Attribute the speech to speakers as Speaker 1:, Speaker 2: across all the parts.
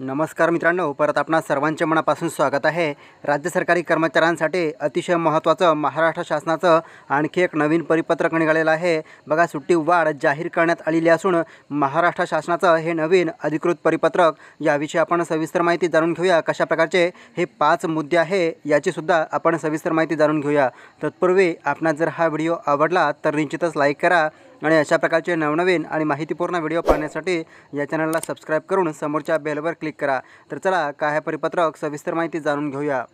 Speaker 1: नमस्कार मित्रांनो परत आपणा सर्वांच्या मनापासून स्वागत आहे राज्य सरकारी कर्मचाऱ्यांसाठी अतिशय महत्त्वाचं महाराष्ट्र शासनाचं आणखी एक नवीन परिपत्रक निघालेलं आहे बघा सुट्टी वाढ जाहीर करण्यात आलेली असून महाराष्ट्र शासनाचं हे नवीन अधिकृत परिपत्रक याविषयी आपण सविस्तर माहिती जाणून घेऊया कशा प्रकारचे हे पाच मुद्दे आहे याचीसुद्धा आपण सविस्तर माहिती जाणून घेऊया तत्पूर्वी आपणा जर हा व्हिडिओ आवडला तर निश्चितच लाईक करा आणि अशा प्रकारचे नवनवीन आणि माहितीपूर्ण व्हिडिओ पाहण्यासाठी या चॅनलला सबस्क्राईब करून समोरच्या बेलवर क्लिक करा तर चला काय परिपत्रक सविस्तर माहिती जाणून घेऊया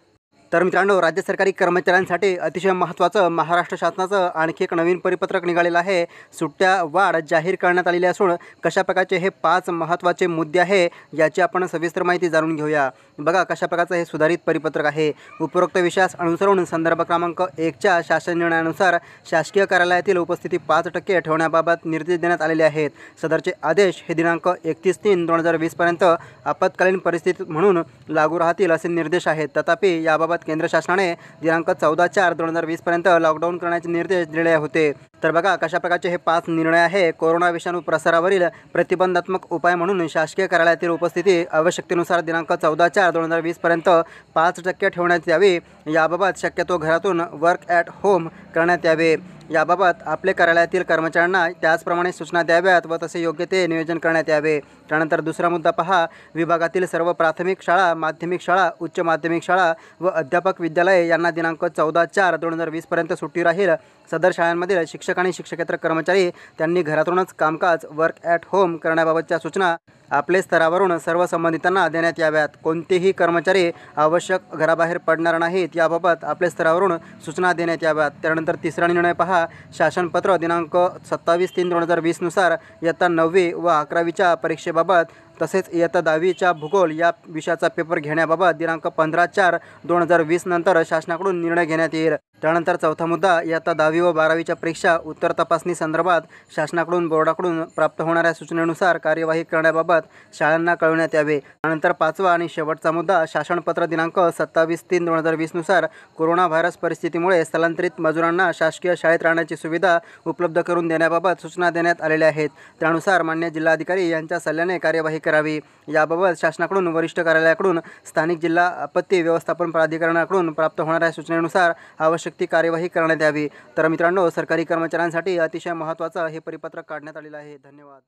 Speaker 1: तर मित्रांनो राज्य सरकारी कर्मचाऱ्यांसाठी अतिशय महत्त्वाचं महाराष्ट्र शासनाचं आणखी एक नवीन परिपत्रक निघालेलं आहे सुट्ट्या वाढ जाहीर करण्यात आलेली असून कशा प्रकारचे हे पाच महत्त्वाचे मुद्दे आहे याची आपण सविस्तर माहिती जाणून घेऊया बघा कशा प्रकारचं हे सुधारित परिपत्रक आहे उपरोक्त विषयास अनुसरून संदर्भ क्रमांक एकच्या शासन निर्णयानुसार शासकीय कार्यालयातील उपस्थिती पाच टक्के ठेवण्याबाबत निर्देश देण्यात आलेले आहेत सदरचे आदेश हे दिनांक एकतीस तीन दोन हजार वीसपर्यंत आपत्कालीन परिस्थिती म्हणून लागू राहतील असे निर्देश आहेत तथापि याबाबत केंद्र शासनाने दिनांक चौदा चार दोन हजार वीसपर्यंत लॉकडाऊन करण्याचे निर्देश दिले होते तर बघा कशा प्रकारचे हे पाच निर्णय आहे कोरोना विषाणू प्रसारावरील प्रतिबंधात्मक उपाय म्हणून शासकीय कार्यालयातील उपस्थिती आवश्यकतेनुसार दिनांक चौदा चार दोन हजार वीसपर्यंत पाच टक्के ठेवण्यात यावे याबाबत शक्यतो घरातून वर्क ॲट होम करण्यात यावे याबाबत आपले कार्यालयातील कर्मचाऱ्यांना त्याचप्रमाणे सूचना द्याव्यात व तसे योग्य ते नियोजन करण्यात यावे त्यानंतर दुसरा मुद्दा पहा विभागातील सर्व प्राथमिक शाळा माध्यमिक शाळा उच्च माध्यमिक शाळा व अध्यापक विद्यालय यांना दिनांक चौदा चार दोन हजार वीसपर्यंत सुट्टी राहील सदर शाळांमधील शिक्षक शिक्षक आणि शिक्षकेतर कर्मचारी त्यांनी घरातूनच कामकाज वर्क ॲट होम करण्याबाबतच्या सूचना आपले स्तरावरून सर्व संबंधितांना देण्यात याव्यात कोणतेही कर्मचारी आवश्यक घराबाहेर पडणार नाहीत याबाबत आपल्या स्तरावरून सूचना देण्यात याव्यात त्यानंतर तिसरा निर्णय पहा शासनपत्र दिनांक सत्तावीस तीन दोन हजार वीसनुसार इयत्ता नववी व अकरावीच्या परीक्षेबाबत तसेच इयत्ता दहावीच्या भूगोल या विषयाचा पेपर घेण्याबाबत दिनांक पंधरा चार दोन हजार वीस नंतर शासनाकडून निर्णय घेण्यात येईल त्यानंतर चौथा मुद्दा इयत्ता दहावी व बारावीच्या परीक्षा उत्तर तपासणी संदर्भात शासनाकडून बोर्डाकडून प्राप्त होणाऱ्या सूचनेनुसार कार्यवाही करण्याबाबत संदर्भात शाळांना कळवण्यात यावे त्यानंतर पाचवा आणि शेवटचा मुद्दा शासनपत्र दिनांक सत्तावीस तीन दोन हजार वीसनुसार कोरोना व्हायरस परिस्थितीमुळे स्थलांतरित मजुरांना शासकीय शाळेत राहण्याची सुविधा उपलब्ध करून देण्याबाबत सूचना देण्यात आलेल्या आहेत त्यानुसार मान्य जिल्हाधिकारी यांच्या सल्ल्याने कार्यवाही करावी याबाबत शासनाकडून वरिष्ठ कार्यालयाकडून स्थानिक जिल्हा आपत्ती व्यवस्थापन प्राधिकरणाकडून प्राप्त होणाऱ्या सूचनेनुसार आवश्यक ती कार्यवाही करण्यात यावी तर मित्रांनो सरकारी कर्मचाऱ्यांसाठी अतिशय महत्त्वाचं हे परिपत्रक काढण्यात आलेलं आहे धन्यवाद